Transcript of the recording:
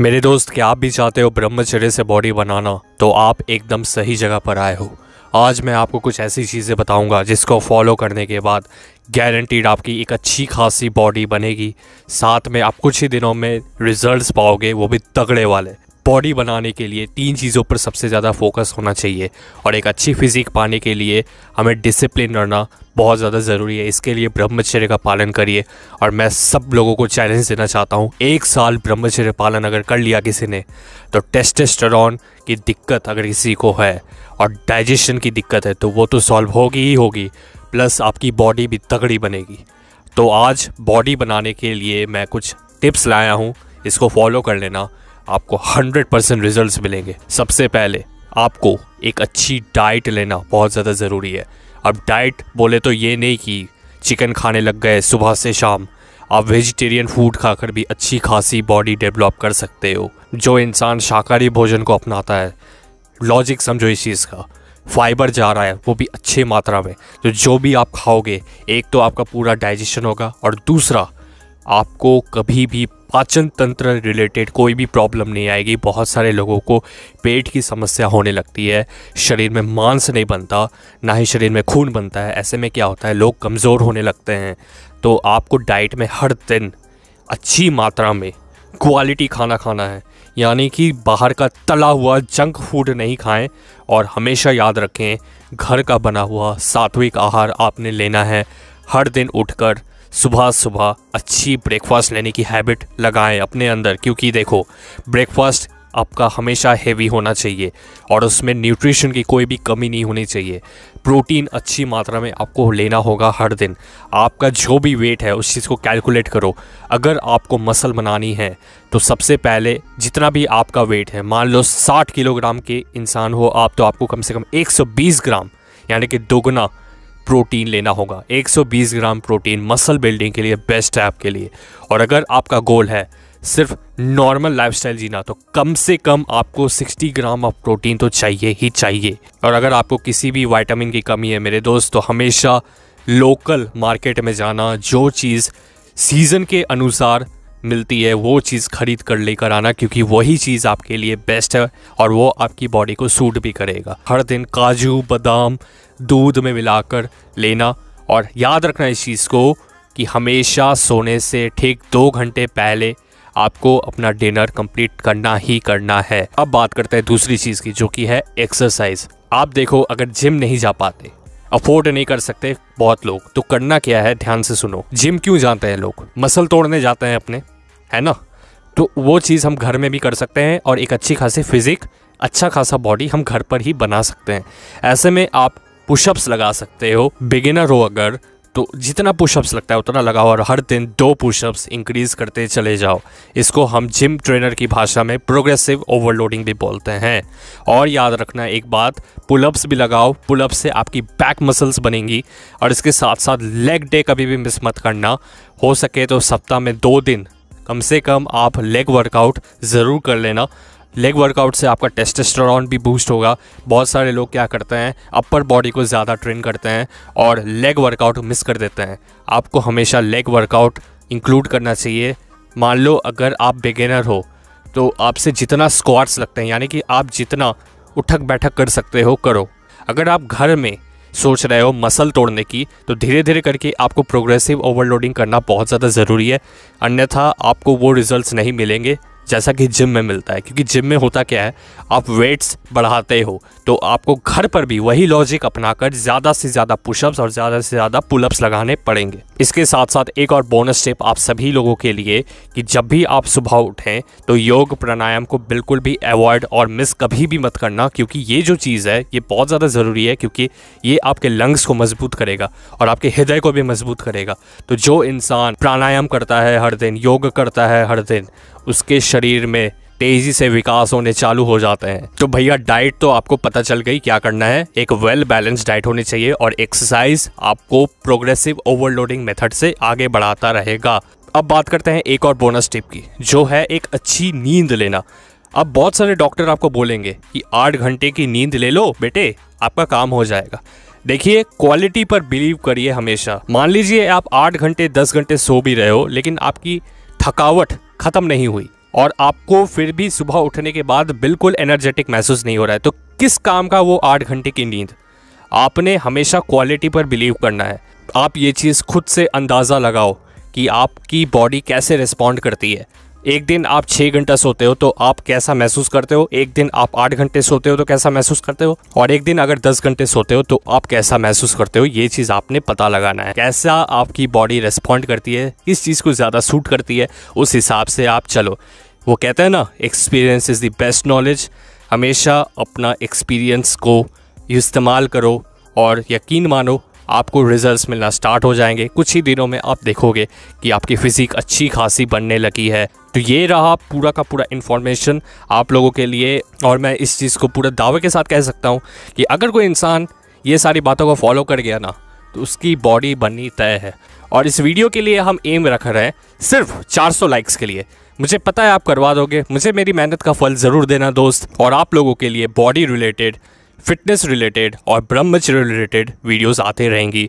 मेरे दोस्त क्या आप भी चाहते हो ब्रह्मचर्य से बॉडी बनाना तो आप एकदम सही जगह पर आए हो आज मैं आपको कुछ ऐसी चीज़ें बताऊंगा जिसको फॉलो करने के बाद गारंटीड आपकी एक अच्छी खासी बॉडी बनेगी साथ में आप कुछ ही दिनों में रिजल्ट्स पाओगे वो भी तगड़े वाले बॉडी बनाने के लिए तीन चीज़ों पर सबसे ज़्यादा फोकस होना चाहिए और एक अच्छी फिज़िक पाने के लिए हमें डिसिप्लिन रहना बहुत ज़्यादा ज़रूरी है इसके लिए ब्रह्मचर्य का पालन करिए और मैं सब लोगों को चैलेंज देना चाहता हूँ एक साल ब्रह्मचर्य पालन अगर कर लिया किसी ने तो टेस्टेस्टरॉन की दिक्कत अगर किसी को है और डाइजेशन की दिक्कत है तो वो तो सॉल्व होगी ही होगी प्लस आपकी बॉडी भी तगड़ी बनेगी तो आज बॉडी बनाने के लिए मैं कुछ टिप्स लाया हूँ इसको फॉलो कर लेना आपको 100 परसेंट रिजल्ट मिलेंगे सबसे पहले आपको एक अच्छी डाइट लेना बहुत ज़्यादा ज़रूरी है अब डाइट बोले तो ये नहीं कि चिकन खाने लग गए सुबह से शाम आप वेजिटेरियन फूड खाकर भी अच्छी खासी बॉडी डेवलप कर सकते हो जो इंसान शाकाहारी भोजन को अपनाता है लॉजिक समझो इस चीज़ का फाइबर जा रहा है वो भी अच्छी मात्रा में तो जो भी आप खाओगे एक तो आपका पूरा डाइजेशन होगा और दूसरा आपको कभी भी पाचन तंत्र रिलेटेड कोई भी प्रॉब्लम नहीं आएगी बहुत सारे लोगों को पेट की समस्या होने लगती है शरीर में मांस नहीं बनता ना ही शरीर में खून बनता है ऐसे में क्या होता है लोग कमज़ोर होने लगते हैं तो आपको डाइट में हर दिन अच्छी मात्रा में क्वालिटी खाना खाना है यानी कि बाहर का तला हुआ जंक फूड नहीं खाएं और हमेशा याद रखें घर का बना हुआ सात्विक आहार आपने लेना है हर दिन उठकर सुबह सुबह अच्छी ब्रेकफास्ट लेने की हैबिट लगाएं अपने अंदर क्योंकि देखो ब्रेकफास्ट आपका हमेशा हैवी होना चाहिए और उसमें न्यूट्रिशन की कोई भी कमी नहीं होनी चाहिए प्रोटीन अच्छी मात्रा में आपको लेना होगा हर दिन आपका जो भी वेट है उस चीज़ को कैलकुलेट करो अगर आपको मसल बनानी है तो सबसे पहले जितना भी आपका वेट है मान लो 60 किलोग्राम के इंसान हो आप तो आपको कम से कम 120 ग्राम यानी कि दोगुना प्रोटीन लेना होगा 120 ग्राम प्रोटीन मसल बिल्डिंग के लिए बेस्ट है आपके लिए और अगर आपका गोल है सिर्फ नॉर्मल लाइफस्टाइल जीना तो कम से कम आपको 60 ग्राम ऑफ प्रोटीन तो चाहिए ही चाहिए और अगर आपको किसी भी वाइटामिन की कमी है मेरे दोस्त तो हमेशा लोकल मार्केट में जाना जो चीज़ सीज़न के अनुसार मिलती है वो चीज़ खरीद कर लेकर आना क्योंकि वही चीज़ आपके लिए बेस्ट है और वो आपकी बॉडी को सूट भी करेगा हर दिन काजू बादाम दूध में मिलाकर लेना और याद रखना इस चीज़ को कि हमेशा सोने से ठीक दो घंटे पहले आपको अपना डिनर कंप्लीट करना ही करना है अब बात करते हैं दूसरी चीज़ की जो कि है एक्सरसाइज आप देखो अगर जिम नहीं जा पाते अफोर्ड नहीं कर सकते बहुत लोग तो करना क्या है ध्यान से सुनो जिम क्यों जाते हैं लोग मसल तोड़ने जाते हैं अपने है ना तो वो चीज़ हम घर में भी कर सकते हैं और एक अच्छी खासी फिज़िक अच्छा खासा बॉडी हम घर पर ही बना सकते हैं ऐसे में आप पुशअप्स लगा सकते हो बिगिनर हो अगर तो जितना पुशअप्स लगता है उतना लगाओ और हर दिन दो पुशअप्स इंक्रीज़ करते चले जाओ इसको हम जिम ट्रेनर की भाषा में प्रोग्रेसिव ओवरलोडिंग भी बोलते हैं और याद रखना एक बात पुलअप्स भी लगाओ पुलअप से आपकी बैक मसल्स बनेंगी और इसके साथ साथ लेग डे कभी भी मिस मत करना हो सके तो सप्ताह में दो दिन कम से कम आप लेग वर्कआउट ज़रूर कर लेना लेग वर्कआउट से आपका टेस्टेस्टोरॉन भी बूस्ट होगा बहुत सारे लोग क्या करते हैं अपर बॉडी को ज़्यादा ट्रेन करते हैं और लेग वर्कआउट मिस कर देते हैं आपको हमेशा लेग वर्कआउट इंक्लूड करना चाहिए मान लो अगर आप बिगेनर हो तो आपसे जितना स्क्वाट्स लगते हैं यानी कि आप जितना उठक बैठक कर सकते हो करो अगर आप घर में सोच रहे हो मसल तोड़ने की तो धीरे धीरे करके आपको प्रोग्रेसिव ओवरलोडिंग करना बहुत ज़्यादा ज़रूरी है अन्यथा आपको वो रिजल्ट्स नहीं मिलेंगे जैसा कि जिम में मिलता है क्योंकि जिम में होता क्या है आप वेट्स बढ़ाते हो तो आपको घर पर भी वही लॉजिक अपनाकर ज़्यादा से ज़्यादा पुशअप्स और ज़्यादा से ज़्यादा पुलअप्स लगाने पड़ेंगे इसके साथ साथ एक और बोनस टिप आप सभी लोगों के लिए कि जब भी आप सुबह उठें तो योग प्राणायाम को बिल्कुल भी अवॉइड और मिस कभी भी मत करना क्योंकि ये जो चीज़ है ये बहुत ज़्यादा ज़रूरी है क्योंकि ये आपके लंग्स को मजबूत करेगा और आपके हृदय को भी मजबूत करेगा तो जो इंसान प्राणायाम करता है हर दिन योग करता है हर दिन उसके शरीर में तेजी से विकास होने चालू हो जाते हैं तो भैया डाइट तो आपको पता चल गई क्या करना है एक वेल बैलेंस डाइट होनी चाहिए और एक्सरसाइज आपको प्रोग्रेसिव ओवरलोडिंग मेथड से आगे बढ़ाता रहेगा अब बात करते हैं एक और बोनस टिप की जो है एक अच्छी नींद लेना अब बहुत सारे डॉक्टर आपको बोलेंगे कि आठ घंटे की नींद ले लो बेटे आपका काम हो जाएगा देखिए क्वालिटी पर बिलीव करिए हमेशा मान लीजिए आप आठ घंटे दस घंटे सो भी रहे हो लेकिन आपकी थकावट ख़त्म नहीं हुई और आपको फिर भी सुबह उठने के बाद बिल्कुल एनर्जेटिक महसूस नहीं हो रहा है तो किस काम का वो आठ घंटे की नींद आपने हमेशा क्वालिटी पर बिलीव करना है आप ये चीज़ खुद से अंदाज़ा लगाओ कि आपकी बॉडी कैसे रिस्पॉन्ड करती है एक दिन आप छः घंटा सोते हो तो आप कैसा महसूस करते हो एक दिन आप आठ घंटे सोते हो तो कैसा महसूस करते हो और एक दिन अगर दस घंटे सोते हो तो आप कैसा महसूस करते हो ये चीज़ आपने पता लगाना है कैसा आपकी बॉडी रिस्पॉन्ड करती है किस चीज़ को ज़्यादा सूट करती है उस हिसाब से आप चलो वो कहते हैं ना experience is the best knowledge हमेशा अपना एक्सपीरियंस को इस्तेमाल करो और यकीन मानो आपको रिजल्ट्स मिलना स्टार्ट हो जाएंगे कुछ ही दिनों में आप देखोगे कि आपकी फ़िज़िक अच्छी खासी बनने लगी है तो ये रहा पूरा का पूरा इन्फॉर्मेशन आप लोगों के लिए और मैं इस चीज़ को पूरा दावे के साथ कह सकता हूँ कि अगर कोई इंसान ये सारी बातों को फॉलो कर गया ना तो उसकी बॉडी बननी तय है और इस वीडियो के लिए हम एम रख रहे हैं सिर्फ 400 लाइक्स के लिए मुझे पता है आप करवा दोगे मुझे मेरी मेहनत का फल ज़रूर देना दोस्त और आप लोगों के लिए बॉडी रिलेटेड फिटनेस रिलेटेड और ब्रह्मचर्य रिलेटेड वीडियोस आते रहेंगी